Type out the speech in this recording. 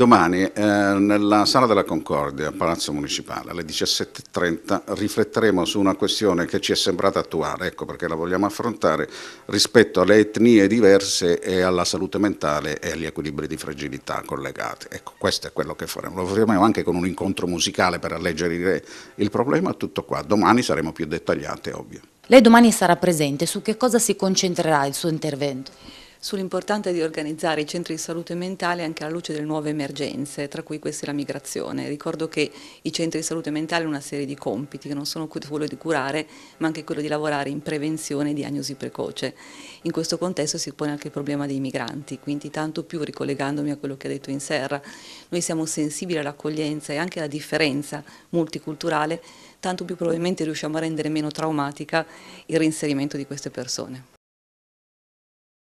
Domani eh, nella Sala della Concordia, Palazzo Municipale, alle 17.30 rifletteremo su una questione che ci è sembrata attuale, ecco perché la vogliamo affrontare, rispetto alle etnie diverse e alla salute mentale e agli equilibri di fragilità collegati. Ecco, questo è quello che faremo. Lo faremo anche con un incontro musicale per alleggerire il problema, tutto qua. Domani saremo più dettagliati, ovvio. Lei domani sarà presente, su che cosa si concentrerà il suo intervento? sull'importanza di organizzare i centri di salute mentale anche alla luce delle nuove emergenze, tra cui questa è la migrazione. Ricordo che i centri di salute mentale hanno una serie di compiti, che non sono quello di curare, ma anche quello di lavorare in prevenzione e diagnosi precoce. In questo contesto si pone anche il problema dei migranti, quindi tanto più ricollegandomi a quello che ha detto in Serra, noi siamo sensibili all'accoglienza e anche alla differenza multiculturale, tanto più probabilmente riusciamo a rendere meno traumatica il reinserimento di queste persone.